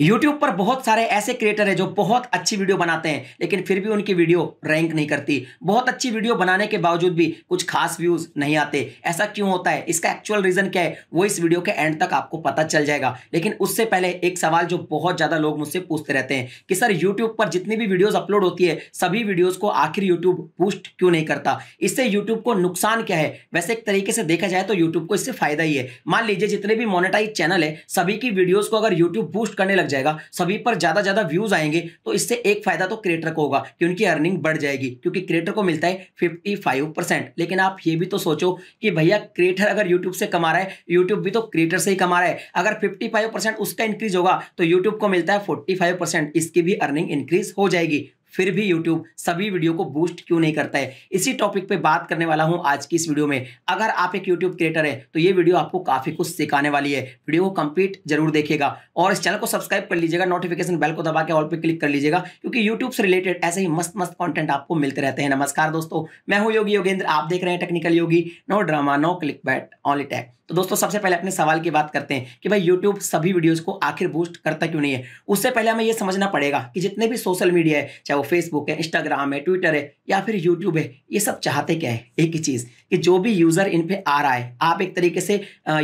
YouTube पर बहुत सारे ऐसे क्रिएटर हैं जो बहुत अच्छी वीडियो बनाते हैं लेकिन फिर भी उनकी वीडियो रैंक नहीं करती बहुत अच्छी वीडियो बनाने के बावजूद भी कुछ खास व्यूज नहीं आते ऐसा क्यों होता है इसका एक्चुअल रीजन क्या है वो इस वीडियो के एंड तक आपको पता चल जाएगा लेकिन उससे पहले एक सवाल जो बहुत ज्यादा लोग मुझसे पूछते रहते हैं कि सर यूट्यूब पर जितनी भी वीडियोज अपलोड होती है सभी वीडियोज को आखिर यूट्यूब पोस्ट क्यों नहीं करता इससे यूट्यूब को नुकसान क्या है वैसे एक तरीके से देखा जाए तो यूट्यूब को इससे फायदा ही है मान लीजिए जितने भी मोनिटाइज चैनल है सभी की वीडियोज को अगर यूट्यूब पोस्ट करने लग जाएगा सभी पर ज़्यादा ज़्यादा व्यूज़ आएंगे तो इससे एक फ़ायदा तो क्रिएटर को होगा कि उनकी अर्निंग बढ़ जाएगी क्योंकि क्रिएटर को मिलता है फिफ्टी फाइव परसेंट लेकिन आप ये भी तो सोचो कि भैया क्रिएटर अगर यूट्यूब से कमा रहा है यूट्यूब भी तो क्रिएटर से ही कमा रहा है अगर फिफ्टी फाइव परसेंट उसका इंक्रीज होगा तो यूट्यूब को मिलता है फोर्टी फाइव परसेंट इसकी भी अर्निंग इंक्रीज हो जाएगी फिर भी यूट्यूब सभी वीडियो को बूस्ट क्यों नहीं करता है इसी टॉपिक पे बात करने वाला हूँ आज की इस वीडियो में अगर आप एक यूट्यूब क्रिएटर है तो ये वीडियो आपको काफ़ी कुछ सिखाने वाली है वीडियो को कंप्लीट जरूर देखेगा और इस चैनल को सब्सक्राइब कर लीजिएगा नोटिफिकेशन बेल को दबा के ऑल पर क्लिक कर लीजिएगा क्योंकि यूट्यूब से रिलेटेड ऐसे ही मस्त मस्त कॉन्टेंट आपको मिलते रहते हैं नमस्कार दोस्तों मैं हूँ योगी योगेंद्र आप देख रहे हैं technical Yogi no drama no clickbait only tech तो दोस्तों सबसे पहले अपने सवाल की बात करते हैं कि भाई यूट्यूब सभी वीडियोस को आखिर बूस्ट करता क्यों नहीं है उससे पहले हमें यह समझना पड़ेगा कि जितने भी सोशल मीडिया है चाहे वो फेसबुक है इंस्टाग्राम है ट्विटर है या फिर यूट्यूब है ये सब चाहते क्या है एक ही चीज़ कि जो भी यूज़र इन पर आ रहा है आप एक तरीके से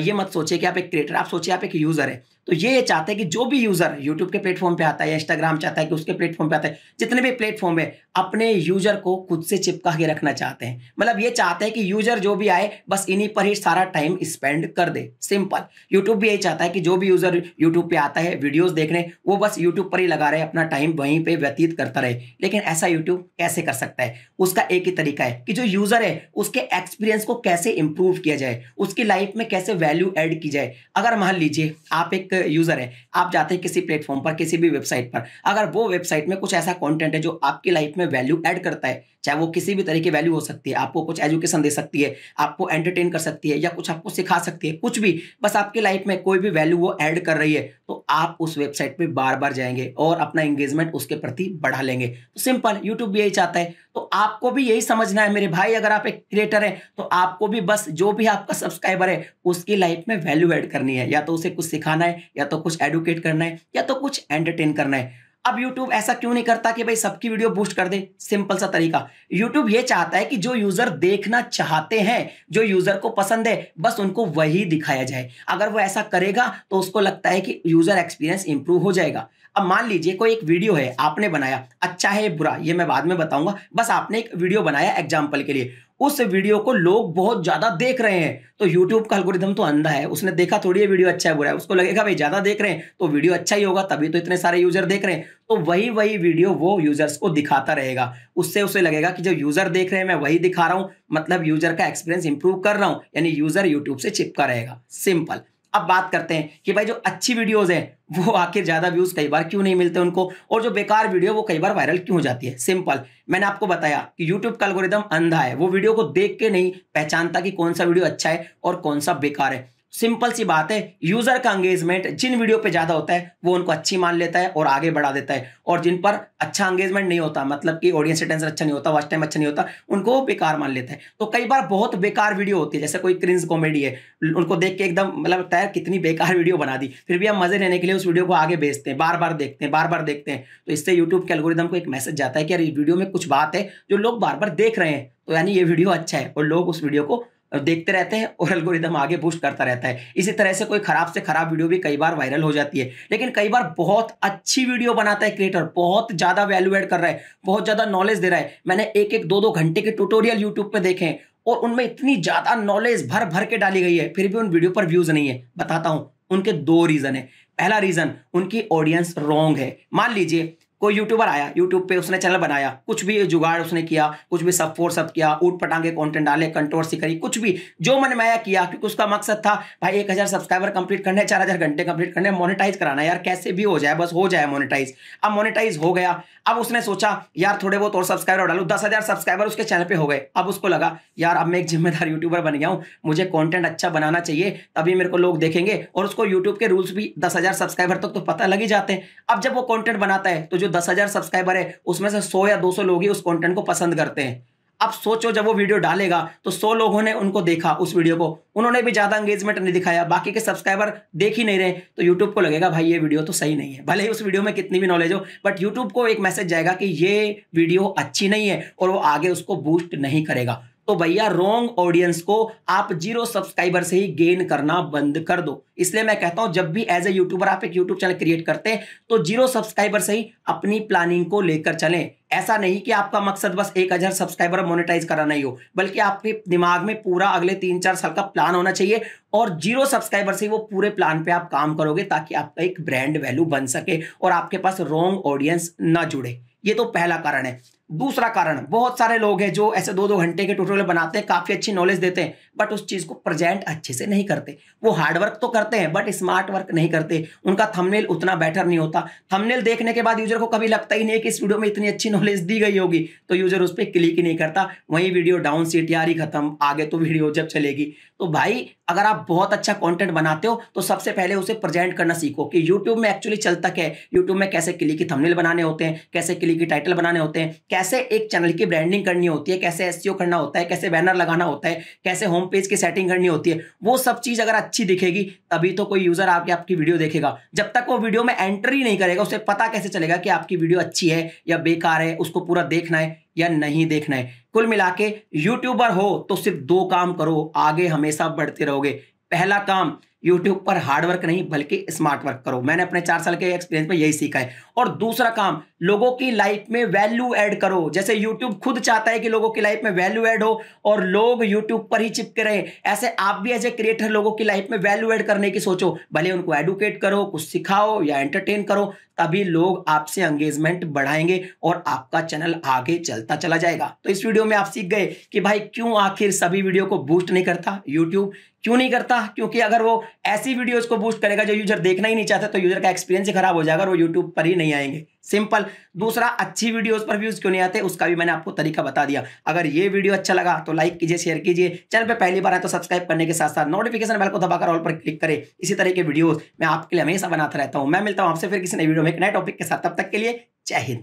ये मत सोचे कि आप एक क्रिएटर आप सोचिए आप एक यूज़र है तो ये चाहते हैं कि जो भी यूज़र यूट्यूब के प्लेटफॉर्म पे आता है या इंस्टाग्राम चाहता है कि उसके प्लेटफॉर्म पे आता है जितने भी प्लेटफॉर्म है अपने यूज़र को खुद से चिपका के रखना चाहते हैं मतलब ये चाहते हैं कि यूज़र जो भी आए बस इन्हीं पर ही सारा टाइम स्पेंड कर दे सिंपल यूट्यूब भी यही चाहता है कि जो भी यूज़र यूट्यूब पे आता है वीडियोज़ देखने वो बस यूट्यूब पर ही लगा रहे अपना टाइम वहीं पर व्यतीत करता रहे लेकिन ऐसा यूट्यूब कैसे कर सकता है उसका एक ही तरीका है कि जो यूज़र है उसके एक्सपीरियंस को कैसे इंप्रूव किया जाए उसकी लाइफ में कैसे वैल्यू एड की जाए अगर मान लीजिए आप एक यूजर है आप जाते हैं किसी प्लेटफॉर्म पर किसी भी वेबसाइट पर अगर वो वेबसाइट में कुछ ऐसा कंटेंट है जो आपकी लाइफ में वैल्यू ऐड करता है चाहे वो किसी भी तरीके की वैल्यू हो सकती है आपको कुछ एजुकेशन दे सकती है आपको एंटरटेन कर सकती है या कुछ आपको सिखा सकती है कुछ भी बस आपकी लाइफ में कोई भी वैल्यू वो ऐड कर रही है तो आप उस वेबसाइट पे बार बार जाएंगे और अपना एंगेजमेंट उसके प्रति बढ़ा लेंगे तो सिंपल यूट्यूब भी यही चाहता है तो आपको भी यही समझना है मेरे भाई अगर आप एक क्रिएटर हैं तो आपको भी बस जो भी आपका सब्सक्राइबर है उसकी लाइफ में वैल्यू ऐड करनी है या तो उसे कुछ सिखाना है या तो कुछ एडुकेट करना है या तो कुछ एंटरटेन करना है अब YouTube ऐसा क्यों नहीं करता कि भाई सबकी वीडियो बूस्ट कर दे सिंपल सा तरीका YouTube ये चाहता है कि जो यूजर देखना चाहते हैं जो यूजर को पसंद है बस उनको वही दिखाया जाए अगर वो ऐसा करेगा तो उसको लगता है कि यूजर एक्सपीरियंस इंप्रूव हो जाएगा अब मान लीजिए कोई एक वीडियो है आपने बनाया अच्छा है बुरा ये मैं बाद में बताऊंगा बस आपने एक वीडियो बनाया एग्जाम्पल के लिए उस वीडियो को लोग बहुत ज़्यादा देख रहे हैं तो यूट्यूब का अलगोरिदम तो अंधा है उसने देखा थोड़ी है वीडियो अच्छा है बुरा है उसको लगेगा भाई ज़्यादा देख रहे हैं तो वीडियो अच्छा ही होगा तभी तो इतने सारे यूज़र देख रहे हैं तो वही वही वीडियो वो यूज़र्स को दिखाता रहेगा उससे उसे लगेगा कि जो यूज़र देख रहे हैं मैं वही दिखा रहा हूं मतलब यूज़र का एक्सपीरियंस इंप्रूव कर रहा हूं यानी यूज़र यूट्यूब से चिपका रहेगा सिंपल अब बात करते हैं कि भाई जो अच्छी वीडियोज हैं वो आखिर ज़्यादा व्यूज़ कई बार क्यों नहीं मिलते उनको और जो बेकार वीडियो वो कई बार वायरल क्यों हो जाती है सिंपल मैंने आपको बताया कि यूट्यूब का एल्गोरिदम अंधा है वो वीडियो को देख के नहीं पहचानता कि कौन सा वीडियो अच्छा है और कौन सा बेकार है सिंपल सी बात है यूजर का एंगेजमेंट जिन वीडियो पे ज्यादा होता है वो उनको अच्छी मान लेता है और आगे बढ़ा देता है और जिन पर अच्छा एंगेजमेंट नहीं होता मतलब कि ऑडियंस अटेंशन अच्छा नहीं होता वॉच टाइम अच्छा नहीं होता उनको वो बेकार मान लेता है तो कई बार बहुत बेकार वीडियो होती है जैसे कोई क्रिंस कॉमेडी है उनको देख के एकदम मतलब तैयार कितनी बेकार वीडियो बना दी फिर भी हम मजे लेने के लिए उस वीडियो को आगे भेजते हैं बार बार देखते हैं बार बार देखते हैं तो इससे यूट्यूब के अलगोरिदम को एक मैसेज जाता है कि यार वीडियो में कुछ बात है जो लोग बार बार देख रहे हैं तो यानी ये वीडियो अच्छा है और लोग उस वीडियो को देखते रहते हैं और एल्गोरिदम आगे बूस्ट करता रहता है इसी तरह से कोई खराब से खराब वीडियो भी कई बार वायरल हो जाती है लेकिन कई बार बहुत अच्छी वीडियो बनाता है क्रिएटर बहुत ज़्यादा वैल्यू एड कर रहा है बहुत ज़्यादा नॉलेज दे रहा है मैंने एक एक दो दो घंटे के ट्यूटोरियल यूट्यूब पे देखे हैं और उनमें इतनी ज़्यादा नॉलेज भर भर के डाली गई है फिर भी उन वीडियो पर व्यूज़ नहीं है बताता हूँ उनके दो रीज़न है पहला रीज़न उनकी ऑडियंस रॉन्ग है मान लीजिए कोई यूट्यूबर आया यूट्यूब पे उसने चैनल बनाया कुछ भी जुगाड़ उसने किया कुछ भी सब फोर सब किया ऊट पटांगे कॉन्टेंट डाले कंट्रोवर्सी करी कुछ भी जो मन माया किया क्योंकि उसका मकसद था भाई एक हज़ार सब्सक्राइबर कंप्लीट करने चार हज़ार घंटे कंप्लीट करने मोनिटाइज कराना यार कैसे भी हो जाए बस हो जाए मोनिटाइज अब मोनिटाइज हो गया अब उसने सोचा यार थोड़े बहुत और सब्सक्राइबर डालू दस हज़ार सब्सक्राइबर उसके चैनल पर हो गए अब उसको लगा यार अब मैं एक जिम्मेदार यूट्यूबर बन गया हूँ मुझे कॉन्टेंट अच्छा बनाना चाहिए तभी मेरे को लोग देखेंगे और उसको यूट्यूब के रूल्स भी दस सब्सक्राइबर तक तो पता लग ही जाते हैं अब जब वो कॉन्टेंट बनाता है तो जो दस हजार सब्सक्राइबर है उसमें से सौ या दो सौ लोग ही उस कंटेंट को पसंद करते हैं अब सोचो जब वो वीडियो डालेगा तो सौ लोगों ने उनको देखा उस वीडियो को उन्होंने भी ज़्यादा एंगेजमेंट नहीं दिखाया बाकी के सब्सक्राइबर देख ही नहीं रहे तो यूट्यूब को लगेगा भाई ये वीडियो तो सही नहीं है भले ही उस वीडियो में कितनी भी नॉलेज हो बट यूट्यूब को एक मैसेज जाएगा कि ये वीडियो अच्छी नहीं है और वो आगे उसको बूस्ट नहीं करेगा तो भैया रॉन्ग ऑडियंस को आप जीरो सब्सक्राइबर से ही गेन करना बंद कर दो इसलिए मैं कहता हूं जब भी एज ए यूट्यूबर आप एक यूट्यूब चैनल क्रिएट करते हैं तो जीरो सब्सक्राइबर से ही अपनी प्लानिंग को लेकर चलें ऐसा नहीं कि आपका मकसद बस एक हजार सब्सक्राइबर मोनेटाइज कराना ही हो बल्कि आपके दिमाग में पूरा अगले तीन चार साल का प्लान होना चाहिए और जीरो सब्सक्राइबर से वो पूरे प्लान पे आप काम करोगे ताकि आपका एक ब्रांड वैल्यू बन सके और आपके पास रॉन्ग ऑडियंस ना जुड़े ये तो पहला कारण है दूसरा कारण बहुत सारे लोग हैं जो ऐसे दो दो घंटे के ट्यूटोरियल बनाते हैं काफ़ी अच्छी नॉलेज देते हैं बट उस चीज़ को प्रेजेंट अच्छे से नहीं करते वो हार्ड वर्क तो करते हैं बट स्मार्ट वर्क नहीं करते उनका थंबनेल उतना बेटर नहीं होता थंबनेल देखने के बाद यूजर को कभी लगता ही नहीं कि इस वीडियो में इतनी अच्छी नॉलेज दी गई होगी तो यूजर उस पर क्लिक ही नहीं करता वही वीडियो डाउन सी ही खत्म आगे तो वीडियो जब चलेगी तो भाई अगर आप बहुत अच्छा कॉन्टेंट बनाते हो तो सबसे पहले उसे प्रेजेंट करना सीखो कि यूट्यूब में एक्चुअली चलता क्या है यूट्यूब में कैसे क्लिक की थंबनेल बनाने होते हैं कैसे क्लिक की टाइटल बनाने होते हैं कैसे एक चैनल की ब्रांडिंग करनी होती है कैसे एस e करना होता है कैसे बैनर लगाना होता है कैसे होम पेज की सेटिंग करनी होती है वो सब चीज़ अगर अच्छी दिखेगी तभी तो कोई यूज़र आपके आपकी वीडियो देखेगा जब तक वो वीडियो में एंट्री नहीं करेगा उसे पता कैसे चलेगा कि आपकी वीडियो अच्छी है या बेकार है उसको पूरा देखना है या नहीं देखना है कुल मिला के यूट्यूबर हो तो सिर्फ दो काम करो आगे हमेशा बढ़ते रहोगे पहला काम यूट्यूब पर हार्ड वर्क नहीं बल्कि स्मार्ट वर्क करो मैंने अपने चार साल के एक्सपीरियंस में यही सीखा है और दूसरा काम लोगों की लाइफ में वैल्यू ऐड करो जैसे यूट्यूब खुद चाहता है कि लोगों की लाइफ में वैल्यू ऐड हो और लोग यूट्यूब पर ही चिपके रहे ऐसे आप भी एज ए क्रिएटर लोगों की लाइफ में वैल्यू ऐड करने की सोचो भले उनको एडुकेट करो कुछ सिखाओ या एंटरटेन करो तभी लोग आपसे एंगेजमेंट बढ़ाएंगे और आपका चैनल आगे चलता चला जाएगा तो इस वीडियो में आप सीख गए कि भाई क्यों आखिर सभी वीडियो को बूस्ट नहीं करता यूट्यूब क्यों नहीं करता क्योंकि अगर वो ऐसी वीडियोस को बूस्ट करेगा जो यूजर देखना ही नहीं चाहता तो यूजर का एक्सपीरियंस ही खराब हो जाएगा और वो यूट्यूब पर ही नहीं आएंगे सिंपल दूसरा अच्छी वीडियोस पर व्यूज क्यों नहीं आते उसका भी मैंने आपको तरीका बता दिया अगर ये वीडियो अच्छा लगा तो लाइक कीजिए शेयर कीजिए चैनल पर पहली बार आए तो सब्सक्राइब करने के साथ साथ नोटिफिकेशन बेल को दबाकर ऑल पर क्लिक करें इसी तरह के वीडियोज मैं आपके लिए हमेशा बनाता रहता हूँ मैं मिलता हूँ आपसे फिर किसी नई वीडियो में एक नए टॉपिक के साथ तब तक के लिए जय हिंद